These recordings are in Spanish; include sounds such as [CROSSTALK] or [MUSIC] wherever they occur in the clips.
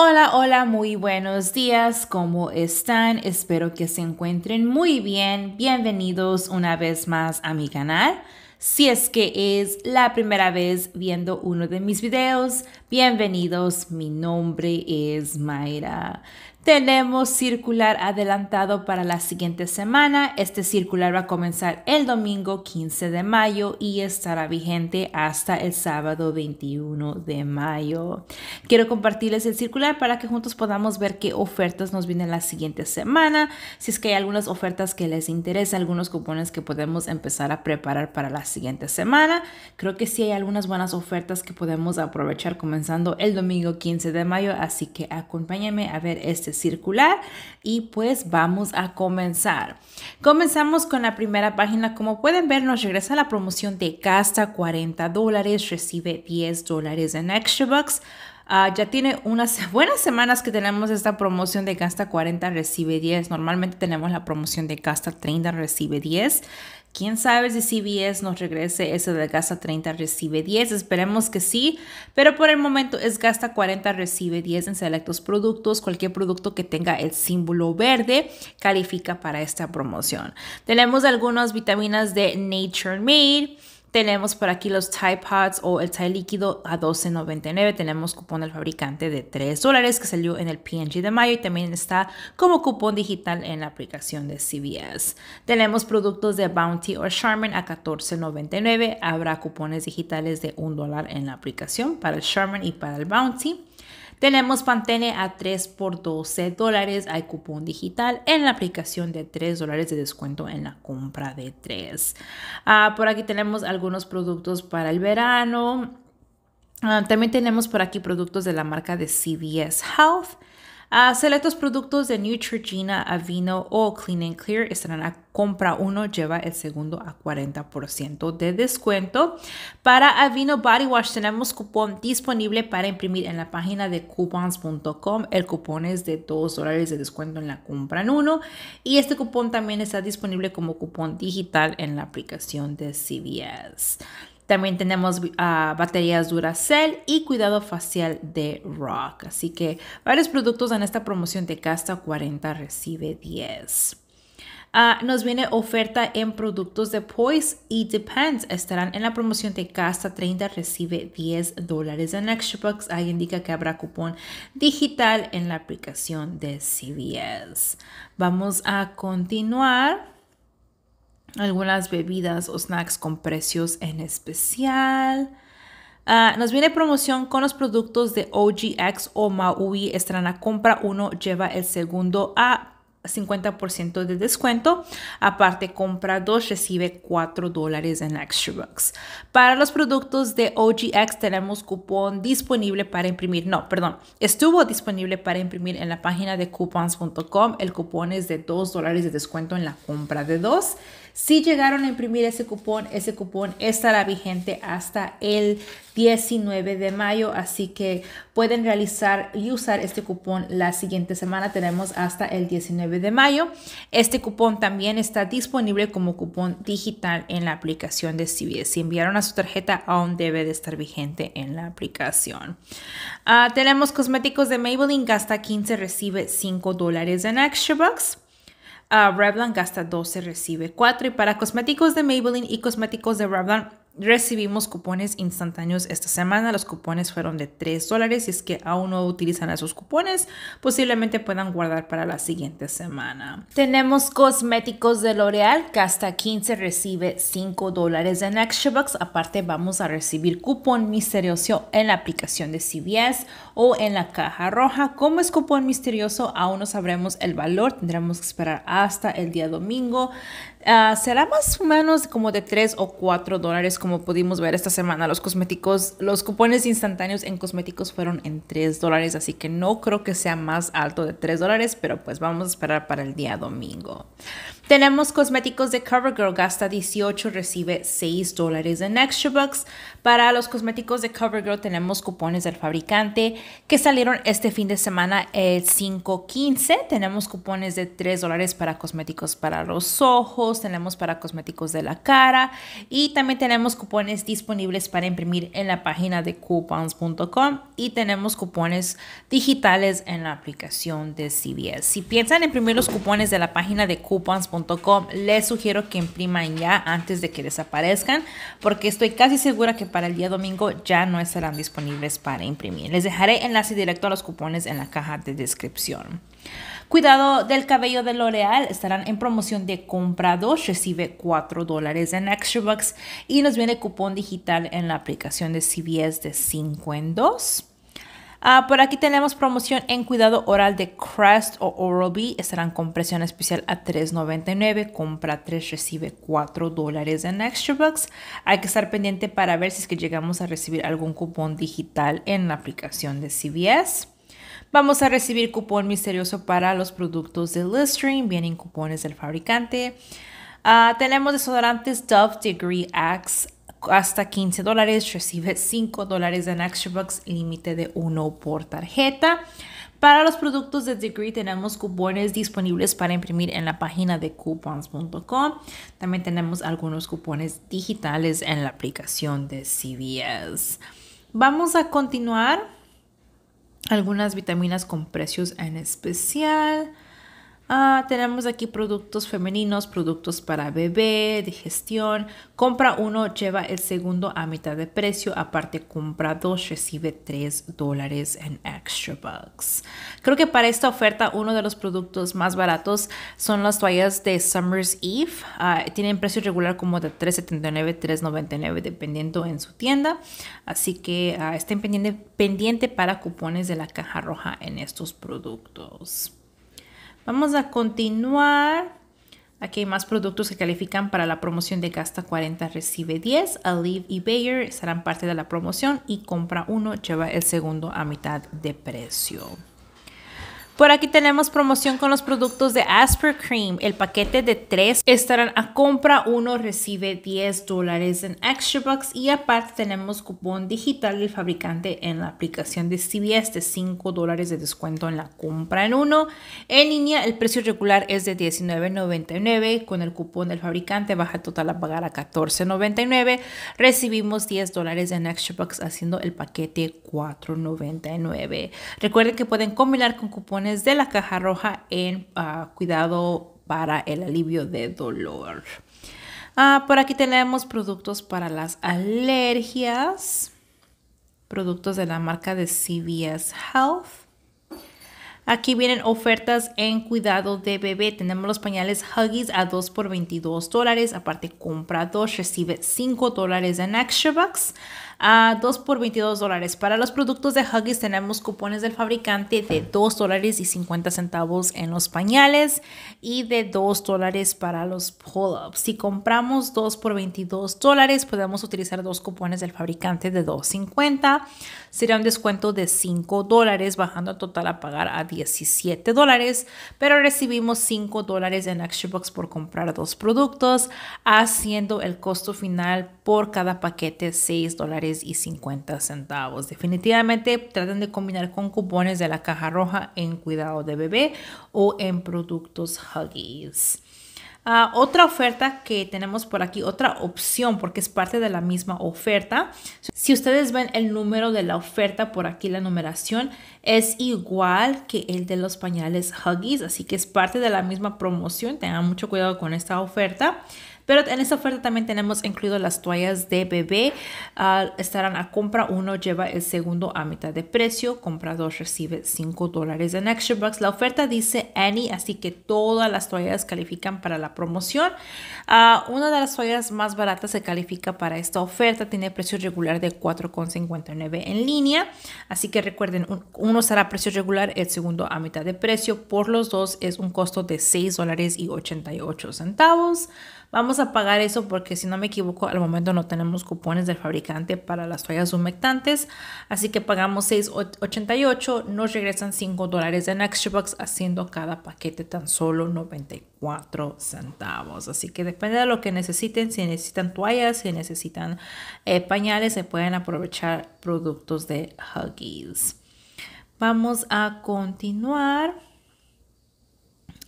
Hola, hola, muy buenos días, ¿cómo están? Espero que se encuentren muy bien. Bienvenidos una vez más a mi canal. Si es que es la primera vez viendo uno de mis videos, bienvenidos. Mi nombre es Mayra tenemos circular adelantado para la siguiente semana. Este circular va a comenzar el domingo 15 de mayo y estará vigente hasta el sábado 21 de mayo. Quiero compartirles el circular para que juntos podamos ver qué ofertas nos vienen la siguiente semana. Si es que hay algunas ofertas que les interesan, algunos cupones que podemos empezar a preparar para la siguiente semana. Creo que sí hay algunas buenas ofertas que podemos aprovechar comenzando el domingo 15 de mayo. Así que acompáñenme a ver este circular y pues vamos a comenzar. Comenzamos con la primera página. Como pueden ver, nos regresa la promoción de casta 40 dólares, recibe 10 dólares en extra bucks Ah, ya tiene unas [LAUGHS] buenas semanas que tenemos esta promoción de Gasta 40, recibe 10. Normalmente tenemos la promoción de Gasta 30, recibe 10. Quién sabe si CBS nos regrese ese de Gasta 30, recibe 10. Esperemos que sí, pero por el momento es Gasta 40, recibe 10 en selectos productos. Cualquier producto que tenga el símbolo verde califica para esta promoción. Tenemos algunas vitaminas de Nature Made tenemos por aquí los Tide Pods o el Tide líquido a $12.99. Tenemos cupón del fabricante de 3 que salió en el PNG de mayo y también está como cupón digital en la aplicación de CVS. Tenemos productos de Bounty o Charmin a $14.99. Habrá cupones digitales de $1 en la aplicación para el Charmin y para el Bounty. Tenemos Pantene a 3 por 12 dólares. Hay cupón digital en la aplicación de 3 dólares de descuento en la compra de 3. Ah, por aquí tenemos algunos productos para el verano. Ah, también tenemos por aquí productos de la marca de CVS Health. A ah, selectos productos de Neutrogena, Avino o Clean and Clear estarán a compra uno, lleva el segundo a 40% de descuento. Para Avino Body Wash tenemos cupón disponible para imprimir en la página de coupons.com. El cupón es de 2 dólares de descuento en la compra en uno y este cupón también está disponible como cupón digital en la aplicación de CVS. También tenemos ah, baterías Duracell y cuidado facial de Rock. Así que varios productos en esta promoción de Casta 40 recibe 10. Ah, nos viene oferta en productos de Poise y Depends. Estarán en la promoción de Casta 30, recibe 10 dólares en Extrabox. Ahí indica que habrá cupón digital en la aplicación de CVS. Vamos a continuar algunas bebidas o snacks con precios en especial. Ah, nos viene promoción con los productos de OGX o Maui Estrana. Compra uno, lleva el segundo a 50% de descuento. Aparte, compra dos, recibe 4 dólares en Extra Bucks. Para los productos de OGX tenemos cupón disponible para imprimir. No, perdón, estuvo disponible para imprimir en la página de coupons.com. El cupón es de 2 dólares de descuento en la compra de dos. Si llegaron a imprimir ese cupón, ese cupón estará vigente hasta el 19 de mayo, así que pueden realizar y usar este cupón la siguiente semana. Tenemos hasta el 19 de mayo. Este cupón también está disponible como cupón digital en la aplicación de CBS. Si enviaron a su tarjeta, aún debe de estar vigente en la aplicación. Ah, tenemos cosméticos de Maybelline, gasta 15, recibe 5 dólares en extra bucks. A Revlon gasta 12, recibe 4. Y para cosméticos de Maybelline y cosméticos de Revlon recibimos cupones instantáneos esta semana. Los cupones fueron de 3 dólares. Si es que aún no utilizan esos cupones, posiblemente puedan guardar para la siguiente semana. Tenemos cosméticos de L'Oreal que hasta 15 recibe 5 dólares en Extra Aparte, vamos a recibir cupón misterioso en la aplicación de CVS o en la caja roja. Como es cupón misterioso, aún no sabremos el valor. Tendremos que esperar hasta el día domingo. Ah, será más o menos como de 3 o 4 dólares como pudimos ver esta semana. Los cosméticos, los cupones instantáneos en cosméticos fueron en 3 dólares, así que no creo que sea más alto de 3 dólares, pero pues vamos a esperar para el día domingo. Tenemos cosméticos de CoverGirl, gasta 18, recibe 6 dólares en Extra Bucks. Para los cosméticos de CoverGirl tenemos cupones del fabricante que salieron este fin de semana el 5.15. Tenemos cupones de 3 dólares para cosméticos para los ojos, tenemos para cosméticos de la cara y también tenemos cupones disponibles para imprimir en la página de coupons.com y tenemos cupones digitales en la aplicación de CBS. Si piensan imprimir los cupones de la página de coupons.com, les sugiero que impriman ya antes de que desaparezcan porque estoy casi segura que para el día domingo ya no estarán disponibles para imprimir. Les dejaré enlace directo a los cupones en la caja de descripción. Cuidado del cabello de L'Oreal, estarán en promoción de compra recibe 4 dólares en Extra Bucks y nos viene cupón digital en la aplicación de CBS de 5 en 2. Ah, por aquí tenemos promoción en cuidado oral de Crest o Oral-B. Estarán con presión especial a $3.99. Compra 3, recibe 4 dólares en Extra Bucks. Hay que estar pendiente para ver si es que llegamos a recibir algún cupón digital en la aplicación de CVS. Vamos a recibir cupón misterioso para los productos de Listerine. Vienen cupones del fabricante. Ah, tenemos desodorantes Dove Degree Axe hasta 15 dólares, 5 dólares en Extra límite de 1 por tarjeta. Para los productos de Degree tenemos cupones disponibles para imprimir en la página de coupons.com. También tenemos algunos cupones digitales en la aplicación de CVS. Vamos a continuar algunas vitaminas con precios en especial. Ah, tenemos aquí productos femeninos, productos para bebé, digestión. Compra uno, lleva el segundo a mitad de precio. Aparte, compra dos, recibe tres dólares en extra bucks. Creo que para esta oferta, uno de los productos más baratos son las toallas de Summer's Eve. Ah, tienen precio regular como de $3.79, $3.99, dependiendo en su tienda. Así que ah, estén pendiente, pendiente para cupones de la caja roja en estos productos. Vamos a continuar. Aquí hay más productos que califican para la promoción de Gasta 40, recibe 10. Alive y Bayer serán parte de la promoción y compra uno, lleva el segundo a mitad de precio. Por aquí tenemos promoción con los productos de Asper Cream. El paquete de tres estarán a compra. Uno recibe 10 dólares en Extra Bucks y aparte tenemos cupón digital del fabricante en la aplicación de CVS de 5 dólares de descuento en la compra en uno. En línea el precio regular es de $19.99. Con el cupón del fabricante baja total a pagar a $14.99. Recibimos 10 dólares en Extra Bucks haciendo el paquete $4.99. Recuerden que pueden combinar con cupones de la Caja Roja en ah, cuidado para el alivio de dolor. Ah, por aquí tenemos productos para las alergias, productos de la marca de CVS Health. Aquí vienen ofertas en cuidado de bebé. Tenemos los pañales Huggies a 2 por 22 dólares. Aparte, compra 2, recibe 5 dólares en extra bucks a 2 por 22 dólares. Para los productos de Huggies tenemos cupones del fabricante de 2 dólares y 50 centavos en los pañales y de 2 dólares para los pull-ups. Si compramos 2 por 22 dólares podemos utilizar dos cupones del fabricante de 2.50. Sería un descuento de 5 dólares bajando a total a pagar a 17 dólares, pero recibimos 5 dólares en Extra por comprar dos productos haciendo el costo final por cada paquete 6 dólares y 50 centavos. Definitivamente traten de combinar con cupones de la caja roja en cuidado de bebé o en productos Huggies. Ah, otra oferta que tenemos por aquí, otra opción, porque es parte de la misma oferta. Si ustedes ven el número de la oferta por aquí, la numeración es igual que el de los pañales Huggies, así que es parte de la misma promoción. Tengan mucho cuidado con esta oferta. Pero en esta oferta también tenemos incluido las toallas de bebé. Ah, estarán a compra uno, lleva el segundo a mitad de precio. Compra dos, recibe 5 dólares en Extra Bucks. La oferta dice Annie, así que todas las toallas califican para la promoción. Ah, una de las toallas más baratas se califica para esta oferta. Tiene precio regular de 4,59 en línea. Así que recuerden, uno será a precio regular, el segundo a mitad de precio. Por los dos es un costo de 6 dólares y 88 centavos. Vamos a pagar eso porque si no me equivoco, al momento no tenemos cupones del fabricante para las toallas humectantes, así que pagamos 6.88, nos regresan 5 dólares en extra haciendo cada paquete tan solo 94 centavos. Así que depende de lo que necesiten, si necesitan toallas, si necesitan eh, pañales, se pueden aprovechar productos de Huggies. Vamos a continuar.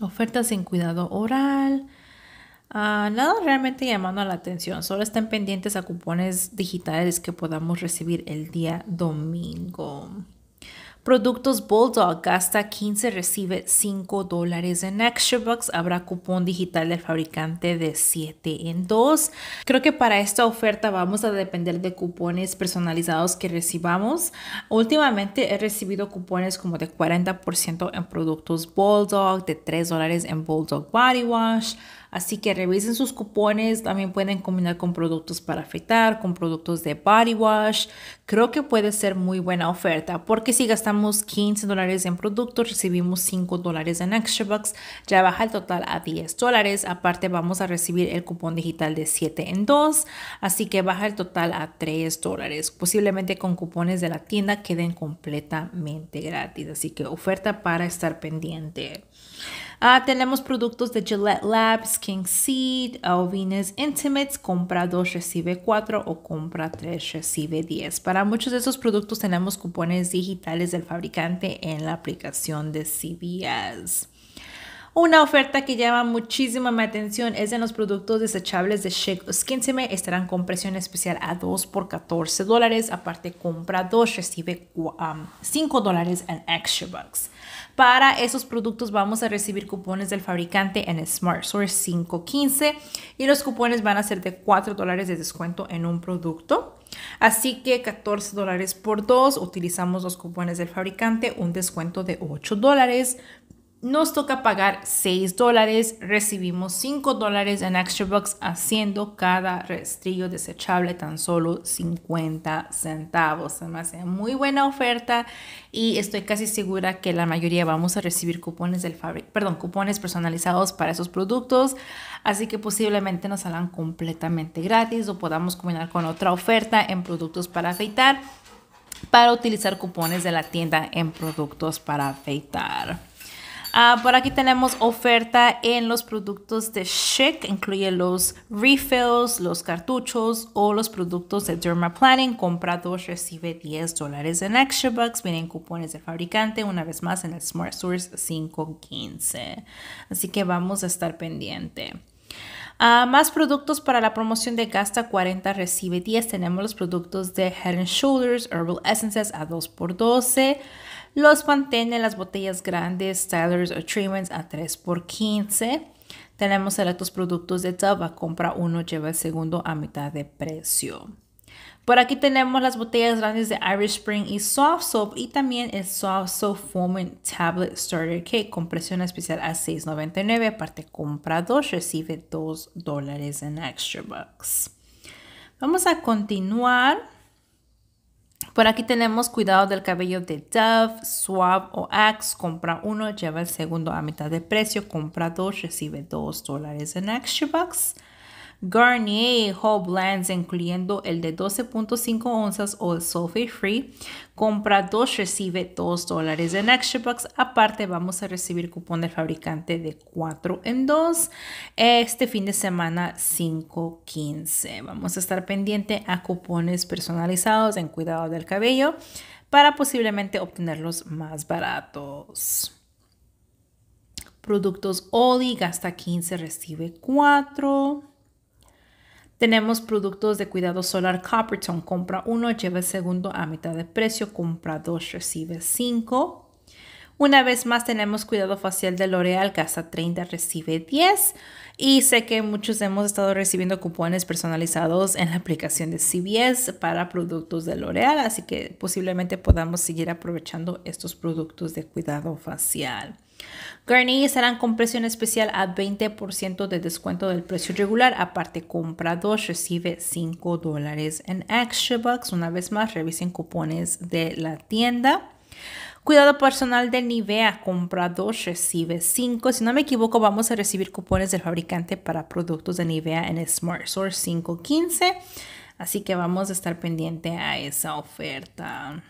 Ofertas en cuidado oral. Ah, nada realmente llamando la atención, solo estén pendientes a cupones digitales que podamos recibir el día domingo. Productos Bulldog gasta 15, recibe 5 dólares en Extra Bucks. Habrá cupón digital del fabricante de 7 en 2. Creo que para esta oferta vamos a depender de cupones personalizados que recibamos. Últimamente he recibido cupones como de 40% en productos Bulldog, de 3 dólares en Bulldog Body Wash. Así que revisen sus cupones, también pueden combinar con productos para afeitar, con productos de body wash. Creo que puede ser muy buena oferta porque si gastamos 15 dólares en productos, recibimos 5 dólares en extra bucks, ya baja el total a 10 dólares. Aparte vamos a recibir el cupón digital de 7 en 2, así que baja el total a 3 dólares. Posiblemente con cupones de la tienda queden completamente gratis, así que oferta para estar pendiente. Ah, tenemos productos de Gillette Labs, Skin Seed, Alvines Intimates, compra 2 recibe 4 o compra 3 recibe 10. Para muchos de esos productos tenemos cupones digitales del fabricante en la aplicación de CVS. Una oferta que llama muchísima mi atención es en los productos desechables de Shake Skin Skinsime. Estarán con presión especial a 2 por 14 dólares. Aparte, compra 2, recibe 5 um, dólares en extra bucks. Para esos productos vamos a recibir cupones del fabricante en Smart Source 515 y los cupones van a ser de 4 dólares de descuento en un producto. Así que 14 dólares por dos, utilizamos los cupones del fabricante, un descuento de 8 dólares nos toca pagar 6 dólares, recibimos 5 dólares en extra bucks haciendo cada rastrillo desechable tan solo 50 centavos. Además, es muy buena oferta y estoy casi segura que la mayoría vamos a recibir cupones del perdón, cupones personalizados para esos productos, así que posiblemente nos salgan completamente gratis o podamos combinar con otra oferta en productos para afeitar para utilizar cupones de la tienda en productos para afeitar. Ah, por aquí tenemos oferta en los productos de Chic, incluye los refills, los cartuchos o los productos de Planning. Compra dos, recibe 10 dólares en extra bucks. Vienen cupones de fabricante, una vez más en el Smart Source 515. Así que vamos a estar pendiente. Ah, más productos para la promoción de Gasta 40 Recibe 10. Tenemos los productos de Head Shoulders, Herbal Essences a 2x12. Los Pantene, las botellas grandes, Stylers or Treatments a 3 por 15 Tenemos selectos productos de Taba. compra uno, lleva el segundo a mitad de precio. Por aquí tenemos las botellas grandes de Irish Spring y Soft Soap y también el Soft Soap Foaming Tablet Starter Cake con presión especial a $6.99. Aparte, compra dos, recibe $2 en extra bucks. Vamos a continuar. Por aquí tenemos cuidado del cabello de Dove, Suave o Axe. Compra uno, lleva el segundo a mitad de precio. Compra dos, recibe dos dólares en Extra Bucks. Garnier Whole Blends, incluyendo el de 12.5 onzas o el Free. Compra 2 recibe 2 dólares en Extra Bucks. Aparte, vamos a recibir cupón del fabricante de 4 en 2 este fin de semana 5.15. Vamos a estar pendiente a cupones personalizados en cuidado del cabello para posiblemente obtenerlos más baratos. Productos Oli gasta 15, recibe 4. Tenemos productos de cuidado solar Coppertone. Compra uno, lleva el segundo a mitad de precio. Compra dos, recibe cinco. Una vez más tenemos cuidado facial de L'Oreal, Casa 30, recibe 10. Y sé que muchos hemos estado recibiendo cupones personalizados en la aplicación de CBS para productos de L'Oreal, así que posiblemente podamos seguir aprovechando estos productos de cuidado facial. Garnier estarán con presión especial a 20% de descuento del precio regular. Aparte, compra recibe 5 dólares en extra bucks. Una vez más, revisen cupones de la tienda. Cuidado personal de Nivea, compra recibe 5. Si no me equivoco, vamos a recibir cupones del fabricante para productos de Nivea en Smart Source 515. Así que vamos a estar pendiente a esa oferta.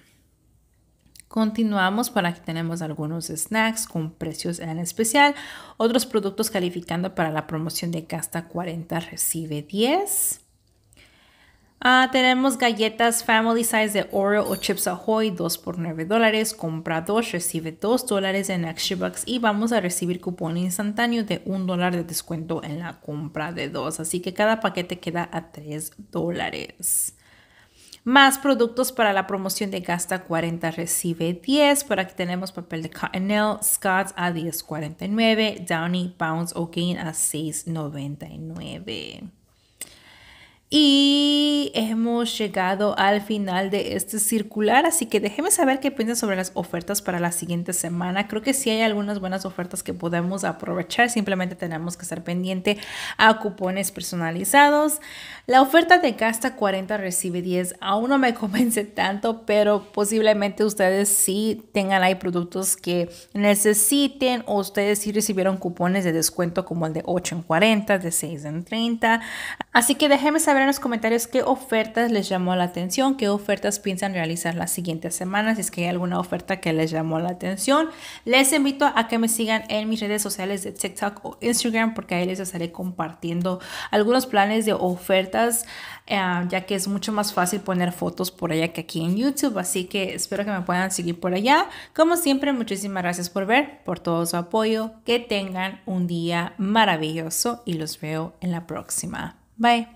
Continuamos para que tenemos algunos snacks con precios en especial, otros productos calificando para la promoción de Casta 40 recibe 10. Ah, tenemos galletas Family Size de Oreo o Chips Ahoy, 2 por 9 dólares. Compra 2, recibe 2 dólares en Extra Bucks y vamos a recibir cupón instantáneo de 1 dólar de descuento en la compra de 2. Así que cada paquete queda a 3 dólares más productos para la promoción de gasta 40 recibe 10. Por aquí tenemos papel de Cottonelle, Scott a 10.49, Downy, Bounce o Gain a 6.99. Y hemos llegado al final de este circular, así que déjeme saber qué piensan sobre las ofertas para la siguiente semana. Creo que sí hay algunas buenas ofertas que podemos aprovechar, simplemente tenemos que estar pendiente a cupones personalizados. La oferta de gasta 40, recibe 10 aún no me [LAUGHS] convence tanto, pero posiblemente ustedes sí tengan ahí productos que necesiten o ustedes sí recibieron cupones de descuento como el de 8 en 40, de 6 en 30. Así que déjenme saber en los comentarios qué ofertas ofertas les llamó la atención, qué ofertas piensan realizar las siguientes semanas, si es que hay alguna oferta que les llamó la atención. Les invito a que me sigan en mis redes sociales de TikTok o Instagram porque ahí les estaré compartiendo algunos planes de ofertas, eh, ya que es mucho más fácil poner fotos por allá que aquí en YouTube. Así que espero que me puedan seguir por allá. Como siempre, muchísimas gracias por ver, por todo su apoyo. Que tengan un día maravilloso y los veo en la próxima. Bye.